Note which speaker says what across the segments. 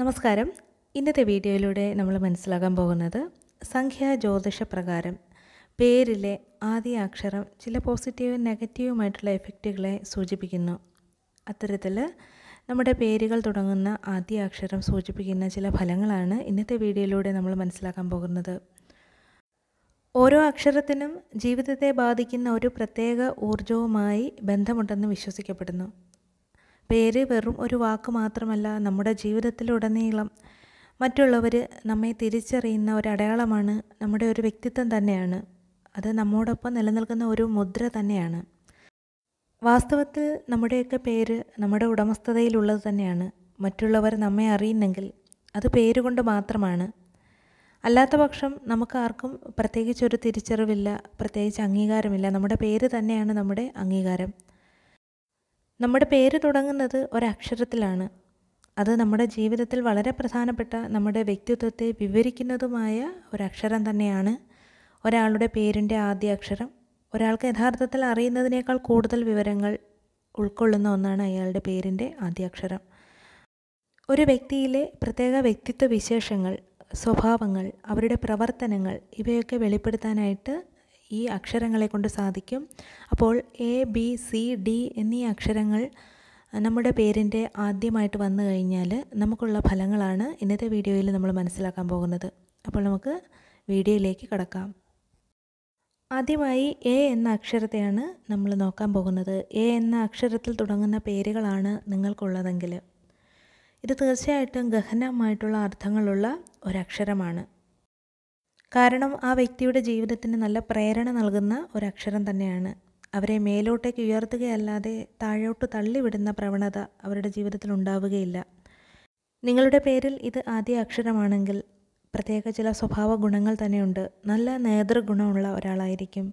Speaker 1: നമസ്കാരം ഇന്നത്തെ വീഡിയോയിലൂടെ നമ്മൾ മനസ്സിലാക്കാൻ പോകുന്നത് സംഖ്യാ ജ്യോതിഷ പ്രകാരം പേരിലെ ആദ്യ അക്ഷരം ചില പോസിറ്റീവും നെഗറ്റീവുമായിട്ടുള്ള എഫക്റ്റുകളെ സൂചിപ്പിക്കുന്നു അത്തരത്തിൽ നമ്മുടെ പേരുകൾ തുടങ്ങുന്ന ആദ്യ അക്ഷരം സൂചിപ്പിക്കുന്ന ചില ഫലങ്ങളാണ് ഇന്നത്തെ വീഡിയോയിലൂടെ നമ്മൾ മനസ്സിലാക്കാൻ പോകുന്നത് ഓരോ അക്ഷരത്തിനും ജീവിതത്തെ ബാധിക്കുന്ന ഒരു പ്രത്യേക ഊർജവുമായി ബന്ധമുണ്ടെന്ന് വിശ്വസിക്കപ്പെടുന്നു പേര് വെറും ഒരു വാക്ക് മാത്രമല്ല നമ്മുടെ ജീവിതത്തിലുടനീളം മറ്റുള്ളവർ നമ്മെ തിരിച്ചറിയുന്ന ഒരു അടയാളമാണ് നമ്മുടെ ഒരു വ്യക്തിത്വം തന്നെയാണ് അത് നമ്മോടൊപ്പം നിലനിൽക്കുന്ന ഒരു മുദ്ര തന്നെയാണ് വാസ്തവത്തിൽ നമ്മുടെയൊക്കെ പേര് നമ്മുടെ ഉടമസ്ഥതയിലുള്ളത് തന്നെയാണ് മറ്റുള്ളവർ നമ്മെ അറിയുന്നെങ്കിൽ അത് പേരുകൊണ്ട് മാത്രമാണ് അല്ലാത്ത പക്ഷം നമുക്ക് ആർക്കും പ്രത്യേകിച്ചൊരു തിരിച്ചറിവില്ല പ്രത്യേകിച്ച് അംഗീകാരമില്ല നമ്മുടെ പേര് തന്നെയാണ് നമ്മുടെ അംഗീകാരം നമ്മുടെ പേര് തുടങ്ങുന്നത് ഒരക്ഷരത്തിലാണ് അത് നമ്മുടെ ജീവിതത്തിൽ വളരെ പ്രധാനപ്പെട്ട നമ്മുടെ വ്യക്തിത്വത്തെ വിവരിക്കുന്നതുമായ ഒരക്ഷരം തന്നെയാണ് ഒരാളുടെ പേരിൻ്റെ ആദ്യ അക്ഷരം ഒരാൾക്ക് യഥാർത്ഥത്തിൽ അറിയുന്നതിനേക്കാൾ കൂടുതൽ വിവരങ്ങൾ ഉൾക്കൊള്ളുന്ന ഒന്നാണ് അയാളുടെ പേരിൻ്റെ ആദ്യ അക്ഷരം ഒരു വ്യക്തിയിലെ പ്രത്യേക വ്യക്തിത്വ വിശേഷങ്ങൾ സ്വഭാവങ്ങൾ അവരുടെ പ്രവർത്തനങ്ങൾ ഇവയൊക്കെ വെളിപ്പെടുത്താനായിട്ട് ഈ അക്ഷരങ്ങളെ കൊണ്ട് സാധിക്കും അപ്പോൾ എ ബി സി ഡി എന്നീ അക്ഷരങ്ങൾ നമ്മുടെ പേരിൻ്റെ ആദ്യമായിട്ട് വന്നു കഴിഞ്ഞാൽ നമുക്കുള്ള ഫലങ്ങളാണ് ഇന്നത്തെ വീഡിയോയിൽ നമ്മൾ മനസ്സിലാക്കാൻ പോകുന്നത് അപ്പോൾ നമുക്ക് വീഡിയോയിലേക്ക് കടക്കാം ആദ്യമായി എ എന്ന അക്ഷരത്തെയാണ് നമ്മൾ നോക്കാൻ പോകുന്നത് എ എന്ന അക്ഷരത്തിൽ തുടങ്ങുന്ന പേരുകളാണ് നിങ്ങൾക്കുള്ളതെങ്കിൽ ഇത് തീർച്ചയായിട്ടും ഗഹനമായിട്ടുള്ള അർത്ഥങ്ങളുള്ള ഒരക്ഷരമാണ് കാരണം ആ വ്യക്തിയുടെ ജീവിതത്തിന് നല്ല പ്രേരണ നൽകുന്ന ഒരക്ഷരം തന്നെയാണ് അവരെ മേലോട്ടേക്ക് ഉയർത്തുകയല്ലാതെ താഴോട്ട് തള്ളിവിടുന്ന പ്രവണത അവരുടെ ജീവിതത്തിൽ ഉണ്ടാവുകയില്ല നിങ്ങളുടെ പേരിൽ ഇത് ആദ്യ അക്ഷരമാണെങ്കിൽ പ്രത്യേക ചില സ്വഭാവ ഗുണങ്ങൾ തന്നെയുണ്ട് നല്ല നേതൃഗുണമുള്ള ഒരാളായിരിക്കും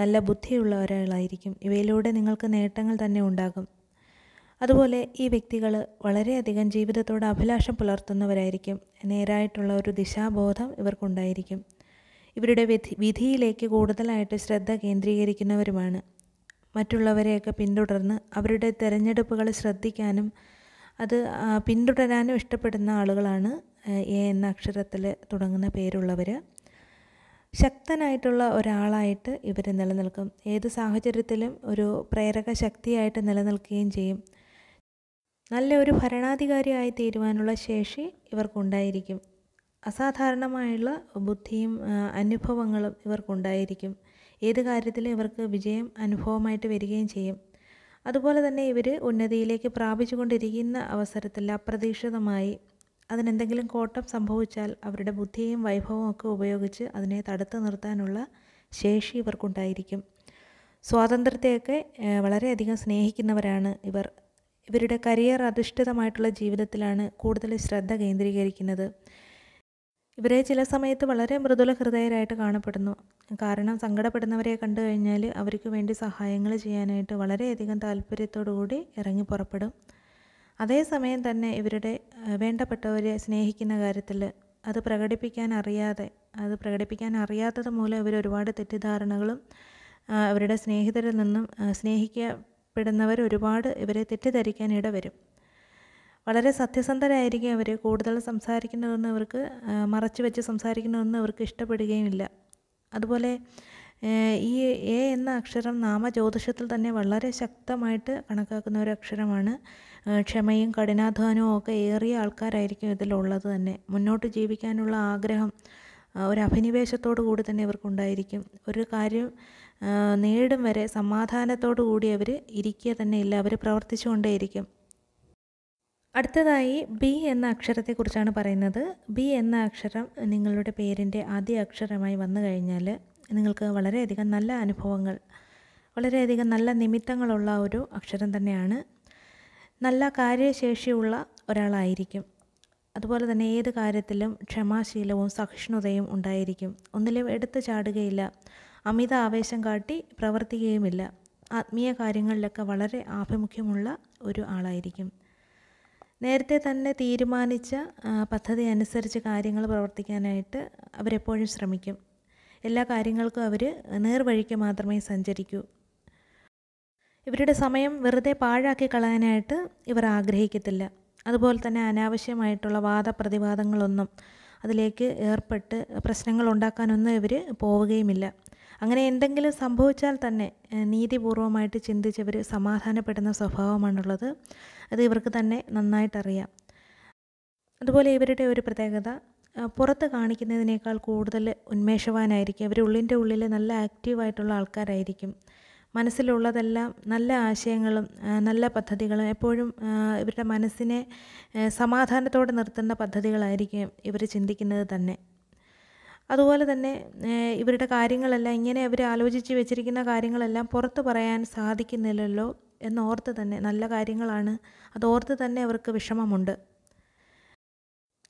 Speaker 1: നല്ല ബുദ്ധിയുള്ള ഒരാളായിരിക്കും ഇവയിലൂടെ നിങ്ങൾക്ക് നേട്ടങ്ങൾ തന്നെ ഉണ്ടാകും അതുപോലെ ഈ വ്യക്തികൾ വളരെയധികം ജീവിതത്തോട് അഭിലാഷം പുലർത്തുന്നവരായിരിക്കും നേരായിട്ടുള്ള ഒരു ദിശാബോധം ഇവർക്കുണ്ടായിരിക്കും ഇവരുടെ വിധി വിധിയിലേക്ക് കൂടുതലായിട്ട് ശ്രദ്ധ കേന്ദ്രീകരിക്കുന്നവരുമാണ് മറ്റുള്ളവരെയൊക്കെ പിന്തുടർന്ന് അവരുടെ തിരഞ്ഞെടുപ്പുകൾ ശ്രദ്ധിക്കാനും അത് പിന്തുടരാനും ഇഷ്ടപ്പെടുന്ന ആളുകളാണ് എ എന്ന അക്ഷരത്തിൽ തുടങ്ങുന്ന പേരുള്ളവർ ശക്തനായിട്ടുള്ള ഒരാളായിട്ട് ഇവർ നിലനിൽക്കും ഏത് സാഹചര്യത്തിലും ഒരു പ്രേരക ശക്തിയായിട്ട് നിലനിൽക്കുകയും ചെയ്യും നല്ല ഒരു ഭരണാധികാരിയായി തീരുവാനുള്ള ശേഷി ഇവർക്കുണ്ടായിരിക്കും അസാധാരണമായുള്ള ബുദ്ധിയും അനുഭവങ്ങളും ഇവർക്കുണ്ടായിരിക്കും ഏത് കാര്യത്തിലും ഇവർക്ക് വിജയം അനുഭവമായിട്ട് വരികയും ചെയ്യും അതുപോലെ തന്നെ ഇവർ ഉന്നതിയിലേക്ക് പ്രാപിച്ചുകൊണ്ടിരിക്കുന്ന അവസരത്തിൽ അപ്രതീക്ഷിതമായി അതിനെന്തെങ്കിലും കോട്ടം സംഭവിച്ചാൽ അവരുടെ ബുദ്ധിയും വൈഭവവും ഒക്കെ ഉപയോഗിച്ച് അതിനെ തടുത്തു നിർത്താനുള്ള ശേഷി ഇവർക്കുണ്ടായിരിക്കും സ്വാതന്ത്ര്യത്തെയൊക്കെ വളരെയധികം സ്നേഹിക്കുന്നവരാണ് ഇവർ ഇവരുടെ കരിയർ അധിഷ്ഠിതമായിട്ടുള്ള ജീവിതത്തിലാണ് കൂടുതൽ ശ്രദ്ധ കേന്ദ്രീകരിക്കുന്നത് ഇവരെ ചില സമയത്ത് വളരെ മൃദുല ഹൃദയരായിട്ട് കാണപ്പെടുന്നു കാരണം സങ്കടപ്പെടുന്നവരെ കണ്ടു കഴിഞ്ഞാൽ അവർക്ക് വേണ്ടി സഹായങ്ങൾ ചെയ്യാനായിട്ട് വളരെയധികം താല്പര്യത്തോടുകൂടി ഇറങ്ങി പുറപ്പെടും അതേസമയം തന്നെ ഇവരുടെ വേണ്ടപ്പെട്ടവരെ സ്നേഹിക്കുന്ന കാര്യത്തിൽ അത് പ്രകടിപ്പിക്കാൻ അറിയാതെ അത് പ്രകടിപ്പിക്കാൻ അറിയാത്തത് മൂലം ഇവർ ഒരുപാട് തെറ്റിദ്ധാരണകളും അവരുടെ സ്നേഹിതരിൽ നിന്നും സ്നേഹിക്കുക പെടുന്നവർ ഒരുപാട് ഇവരെ തെറ്റിദ്ധരിക്കാൻ ഇടവരും വളരെ സത്യസന്ധരായിരിക്കും അവർ കൂടുതൽ സംസാരിക്കുന്നതൊന്നും അവർക്ക് മറച്ചു വെച്ച് സംസാരിക്കുന്നതൊന്നും അവർക്ക് ഇഷ്ടപ്പെടുകയുമില്ല അതുപോലെ ഈ എ എന്ന അക്ഷരം നാമജ്യോതിഷത്തിൽ തന്നെ വളരെ ശക്തമായിട്ട് കണക്കാക്കുന്ന ഒരു അക്ഷരമാണ് ക്ഷമയും കഠിനാധ്വാനവും ഒക്കെ ഏറിയ ആൾക്കാരായിരിക്കും ഇതിലുള്ളത് തന്നെ മുന്നോട്ട് ജീവിക്കാനുള്ള ആഗ്രഹം ഒരു അഭിനിവേശത്തോടു കൂടി തന്നെ ഇവർക്കുണ്ടായിരിക്കും ഒരു കാര്യം നേടും വരെ സമാധാനത്തോടു കൂടി അവർ ഇരിക്കുക തന്നെ ഇല്ല അവർ പ്രവർത്തിച്ചുകൊണ്ടേയിരിക്കും അടുത്തതായി ബി എന്ന അക്ഷരത്തെക്കുറിച്ചാണ് പറയുന്നത് ബി എന്ന അക്ഷരം നിങ്ങളുടെ പേരിൻ്റെ ആദ്യ അക്ഷരമായി വന്നു കഴിഞ്ഞാൽ നിങ്ങൾക്ക് വളരെയധികം നല്ല അനുഭവങ്ങൾ വളരെയധികം നല്ല നിമിത്തങ്ങളുള്ള ഒരു അക്ഷരം തന്നെയാണ് നല്ല കാര്യശേഷിയുള്ള ഒരാളായിരിക്കും അതുപോലെ തന്നെ ഏത് കാര്യത്തിലും ക്ഷമാശീലവും സഹിഷ്ണുതയും ഉണ്ടായിരിക്കും ഒന്നിലും എടുത്തു ചാടുകയില്ല അമിത ആവേശം കാട്ടി പ്രവർത്തിക്കുകയുമില്ല ആത്മീയ കാര്യങ്ങളിലൊക്കെ വളരെ ആഭിമുഖ്യമുള്ള ഒരു ആളായിരിക്കും നേരത്തെ തന്നെ തീരുമാനിച്ച പദ്ധതി അനുസരിച്ച് കാര്യങ്ങൾ പ്രവർത്തിക്കാനായിട്ട് അവരെപ്പോഴും ശ്രമിക്കും എല്ലാ കാര്യങ്ങൾക്കും അവർ നേർവഴിക്ക് മാത്രമേ സഞ്ചരിക്കൂ ഇവരുടെ സമയം വെറുതെ പാഴാക്കി കളയാനായിട്ട് ഇവർ ആഗ്രഹിക്കത്തില്ല അതുപോലെ തന്നെ അനാവശ്യമായിട്ടുള്ള വാദപ്രതിവാദങ്ങളൊന്നും അതിലേക്ക് ഏർപ്പെട്ട് പ്രശ്നങ്ങൾ ഉണ്ടാക്കാനൊന്നും ഇവർ പോവുകയുമില്ല അങ്ങനെ എന്തെങ്കിലും സംഭവിച്ചാൽ തന്നെ നീതിപൂർവമായിട്ട് ചിന്തിച്ചവർ സമാധാനപ്പെടുന്ന സ്വഭാവമാണുള്ളത് അത് ഇവർക്ക് തന്നെ നന്നായിട്ടറിയാം അതുപോലെ ഇവരുടെ ഒരു പ്രത്യേകത പുറത്ത് കാണിക്കുന്നതിനേക്കാൾ കൂടുതൽ ഉന്മേഷവാനായിരിക്കും അവർ ഉള്ളിൻ്റെ ഉള്ളിൽ നല്ല ആക്റ്റീവായിട്ടുള്ള ആൾക്കാരായിരിക്കും മനസ്സിലുള്ളതെല്ലാം നല്ല ആശയങ്ങളും നല്ല പദ്ധതികളും എപ്പോഴും ഇവരുടെ മനസ്സിനെ സമാധാനത്തോടെ നിർത്തുന്ന പദ്ധതികളായിരിക്കും ഇവർ ചിന്തിക്കുന്നത് തന്നെ അതുപോലെ തന്നെ ഇവരുടെ കാര്യങ്ങളെല്ലാം ഇങ്ങനെ ഇവർ ആലോചിച്ച് വെച്ചിരിക്കുന്ന കാര്യങ്ങളെല്ലാം പുറത്ത് പറയാൻ സാധിക്കുന്നില്ലല്ലോ എന്നോർത്ത് തന്നെ നല്ല കാര്യങ്ങളാണ് അതോർത്ത് തന്നെ അവർക്ക് വിഷമമുണ്ട്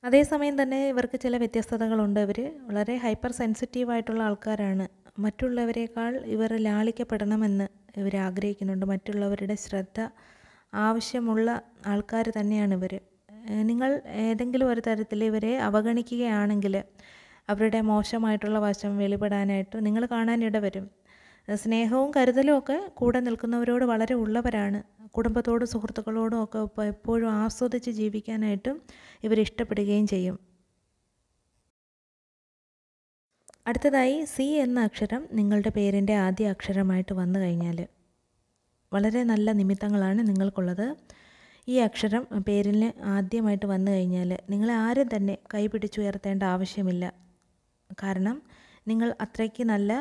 Speaker 1: അതേസമയം തന്നെ ഇവർക്ക് ചില വ്യത്യസ്തതകളുണ്ട് ഇവർ വളരെ ഹൈപ്പർ സെൻസിറ്റീവായിട്ടുള്ള ആൾക്കാരാണ് മറ്റുള്ളവരെക്കാൾ ഇവർ ലാളിക്കപ്പെടണമെന്ന് ഇവർ ആഗ്രഹിക്കുന്നുണ്ട് മറ്റുള്ളവരുടെ ശ്രദ്ധ ആവശ്യമുള്ള ആൾക്കാർ തന്നെയാണ് ഇവർ നിങ്ങൾ ഏതെങ്കിലും ഒരു തരത്തിൽ ഇവരെ അവഗണിക്കുകയാണെങ്കിൽ അവരുടെ മോശമായിട്ടുള്ള വശം വെളിപ്പെടാനായിട്ട് നിങ്ങൾ കാണാനിട വരും സ്നേഹവും കരുതലും ഒക്കെ കൂടെ നിൽക്കുന്നവരോട് വളരെ ഉള്ളവരാണ് കുടുംബത്തോടും സുഹൃത്തുക്കളോടും ഒക്കെ എപ്പോഴും ആസ്വദിച്ച് ജീവിക്കാനായിട്ടും ഇവരിഷ്ടപ്പെടുകയും ചെയ്യും അടുത്തതായി സി എന്ന അക്ഷരം നിങ്ങളുടെ പേരിൻ്റെ ആദ്യ അക്ഷരമായിട്ട് വന്നു കഴിഞ്ഞാൽ വളരെ നല്ല നിമിത്തങ്ങളാണ് നിങ്ങൾക്കുള്ളത് ഈ അക്ഷരം പേരിന് ആദ്യമായിട്ട് വന്നു കഴിഞ്ഞാൽ നിങ്ങളെ ആരും തന്നെ കൈപിടിച്ചുയർത്തേണ്ട ആവശ്യമില്ല കാരണം നിങ്ങൾ അത്രയ്ക്ക് നല്ല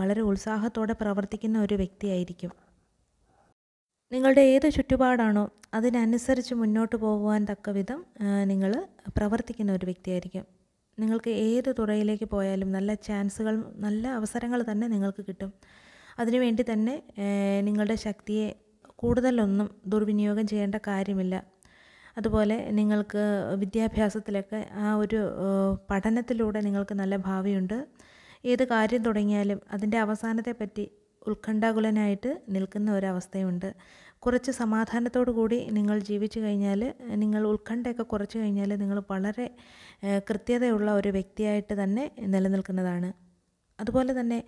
Speaker 1: വളരെ ഉത്സാഹത്തോടെ പ്രവർത്തിക്കുന്ന ഒരു വ്യക്തിയായിരിക്കും നിങ്ങളുടെ ഏത് ചുറ്റുപാടാണോ അതിനനുസരിച്ച് മുന്നോട്ട് പോകുവാൻ വിധം നിങ്ങൾ പ്രവർത്തിക്കുന്ന ഒരു വ്യക്തിയായിരിക്കും നിങ്ങൾക്ക് ഏത് തുറയിലേക്ക് പോയാലും നല്ല ചാൻസുകൾ നല്ല അവസരങ്ങൾ തന്നെ നിങ്ങൾക്ക് കിട്ടും അതിനുവേണ്ടി തന്നെ നിങ്ങളുടെ ശക്തിയെ കൂടുതലൊന്നും ദുർവിനിയോഗം ചെയ്യേണ്ട കാര്യമില്ല അതുപോലെ നിങ്ങൾക്ക് വിദ്യാഭ്യാസത്തിലൊക്കെ ആ ഒരു പഠനത്തിലൂടെ നിങ്ങൾക്ക് നല്ല ഭാവിയുണ്ട് ഏത് കാര്യം തുടങ്ങിയാലും അതിൻ്റെ പറ്റി ഉത്കണ്ഠാകുലനായിട്ട് നിൽക്കുന്ന ഒരവസ്ഥയുണ്ട് കുറച്ച് സമാധാനത്തോടു കൂടി നിങ്ങൾ ജീവിച്ചു കഴിഞ്ഞാൽ നിങ്ങൾ ഉത്കണ്ഠയൊക്കെ കുറച്ച് കഴിഞ്ഞാൽ നിങ്ങൾ വളരെ കൃത്യതയുള്ള ഒരു വ്യക്തിയായിട്ട് തന്നെ നിലനിൽക്കുന്നതാണ് അതുപോലെ തന്നെ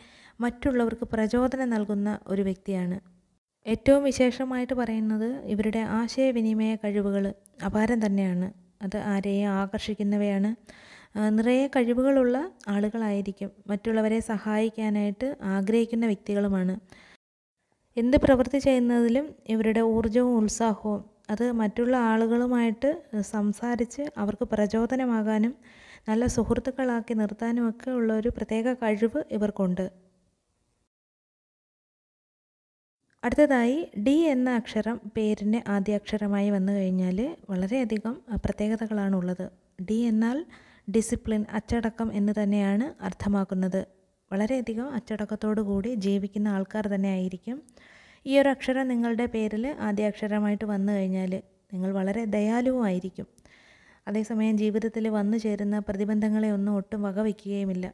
Speaker 1: മറ്റുള്ളവർക്ക് പ്രചോദനം നൽകുന്ന ഒരു വ്യക്തിയാണ് ഏറ്റവും വിശേഷമായിട്ട് പറയുന്നത് ഇവരുടെ ആശയവിനിമയ കഴിവുകൾ അപാരം തന്നെയാണ് അത് ആരെയും ആകർഷിക്കുന്നവയാണ് നിറയെ കഴിവുകളുള്ള ആളുകളായിരിക്കും മറ്റുള്ളവരെ സഹായിക്കാനായിട്ട് ആഗ്രഹിക്കുന്ന വ്യക്തികളുമാണ് എന്ത് പ്രവൃത്തി ചെയ്യുന്നതിലും ഇവരുടെ ഊർജവും ഉത്സാഹവും അത് മറ്റുള്ള ആളുകളുമായിട്ട് സംസാരിച്ച് അവർക്ക് പ്രചോദനമാകാനും നല്ല സുഹൃത്തുക്കളാക്കി നിർത്താനുമൊക്കെ ഉള്ള ഒരു പ്രത്യേക കഴിവ് ഇവർക്കുണ്ട് അടുത്തതായി ഡി എന്ന അക്ഷരം പേരിൻ്റെ ആദ്യാക്ഷരമായി വന്നു കഴിഞ്ഞാൽ വളരെയധികം പ്രത്യേകതകളാണുള്ളത് ഡി എന്നാൽ ഡിസിപ്ലിൻ അച്ചടക്കം എന്ന് തന്നെയാണ് അർത്ഥമാക്കുന്നത് വളരെയധികം അച്ചടക്കത്തോടു കൂടി ജീവിക്കുന്ന ആൾക്കാർ തന്നെ ആയിരിക്കും ഈ ഒരു അക്ഷരം നിങ്ങളുടെ പേരിൽ ആദ്യാക്ഷരമായിട്ട് വന്നു കഴിഞ്ഞാൽ നിങ്ങൾ വളരെ ദയാലുവായിരിക്കും അതേസമയം ജീവിതത്തിൽ വന്നു ചേരുന്ന പ്രതിബന്ധങ്ങളെ ഒന്നും ഒട്ടും വകവയ്ക്കുകയുമില്ല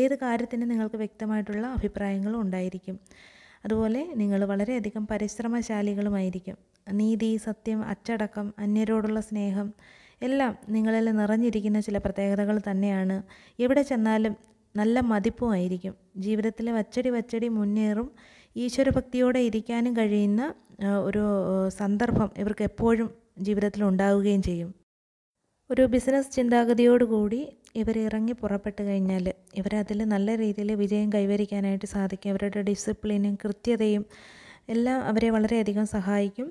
Speaker 1: ഏത് കാര്യത്തിനും നിങ്ങൾക്ക് വ്യക്തമായിട്ടുള്ള അഭിപ്രായങ്ങളും ഉണ്ടായിരിക്കും അതുപോലെ നിങ്ങൾ വളരെയധികം പരിശ്രമശാലികളുമായിരിക്കും നീതി സത്യം അച്ചടക്കം അന്യരോടുള്ള സ്നേഹം എല്ലാം നിങ്ങളിൽ നിറഞ്ഞിരിക്കുന്ന ചില പ്രത്യേകതകൾ തന്നെയാണ് എവിടെ ചെന്നാലും നല്ല മതിപ്പുമായിരിക്കും ജീവിതത്തിൽ വച്ചടി വച്ചടി മുന്നേറും ഈശ്വരഭക്തിയോടെ ഇരിക്കാനും കഴിയുന്ന ഒരു സന്ദർഭം ഇവർക്ക് എപ്പോഴും ജീവിതത്തിൽ ഉണ്ടാവുകയും ചെയ്യും ഒരു ബിസിനസ് ചിന്താഗതിയോടുകൂടി ഇവർ ഇറങ്ങി പുറപ്പെട്ട് കഴിഞ്ഞാൽ ഇവരതിൽ നല്ല രീതിയിൽ വിജയം കൈവരിക്കാനായിട്ട് സാധിക്കും അവരുടെ ഡിസിപ്ലിനും കൃത്യതയും എല്ലാം അവരെ വളരെയധികം സഹായിക്കും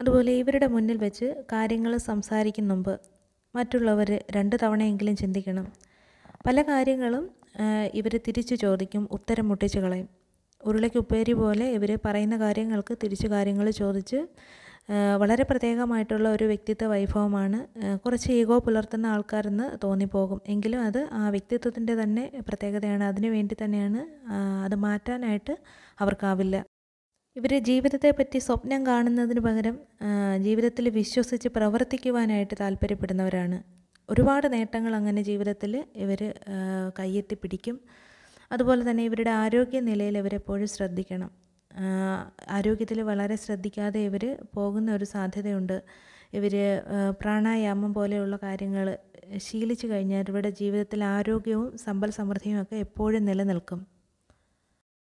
Speaker 1: അതുപോലെ ഇവരുടെ മുന്നിൽ വെച്ച് കാര്യങ്ങൾ സംസാരിക്കും മുമ്പ് മറ്റുള്ളവർ രണ്ട് തവണയെങ്കിലും ചിന്തിക്കണം പല കാര്യങ്ങളും ഇവർ തിരിച്ചു ചോദിക്കും ഉത്തരം മുട്ടിച്ചു കളയും ഉപ്പേരി പോലെ ഇവർ പറയുന്ന കാര്യങ്ങൾക്ക് തിരിച്ചു കാര്യങ്ങൾ ചോദിച്ച് വളരെ പ്രത്യേകമായിട്ടുള്ള ഒരു വ്യക്തിത്വ വൈഭവമാണ് കുറച്ച് ഈഗോ പുലർത്തുന്ന ആൾക്കാരെന്ന് തോന്നിപ്പോകും എങ്കിലും അത് ആ വ്യക്തിത്വത്തിൻ്റെ തന്നെ പ്രത്യേകതയാണ് അതിനു വേണ്ടി തന്നെയാണ് അത് മാറ്റാനായിട്ട് അവർക്കാവില്ല ഇവർ ജീവിതത്തെപ്പറ്റി സ്വപ്നം കാണുന്നതിന് പകരം ജീവിതത്തിൽ വിശ്വസിച്ച് പ്രവർത്തിക്കുവാനായിട്ട് താല്പര്യപ്പെടുന്നവരാണ് ഒരുപാട് നേട്ടങ്ങൾ അങ്ങനെ ജീവിതത്തിൽ ഇവർ കയ്യെത്തി പിടിക്കും അതുപോലെ തന്നെ ഇവരുടെ ആരോഗ്യ നിലയിൽ ഇവരെപ്പോഴും ശ്രദ്ധിക്കണം ആരോഗ്യത്തിൽ വളരെ ശ്രദ്ധിക്കാതെ ഇവർ പോകുന്ന ഒരു സാധ്യതയുണ്ട് ഇവർ പ്രാണായാമം പോലെയുള്ള കാര്യങ്ങൾ ശീലിച്ചു കഴിഞ്ഞാൽ ഇവരുടെ ജീവിതത്തിൽ ആരോഗ്യവും സമ്പൽ സമൃദ്ധിയും ഒക്കെ എപ്പോഴും നിലനിൽക്കും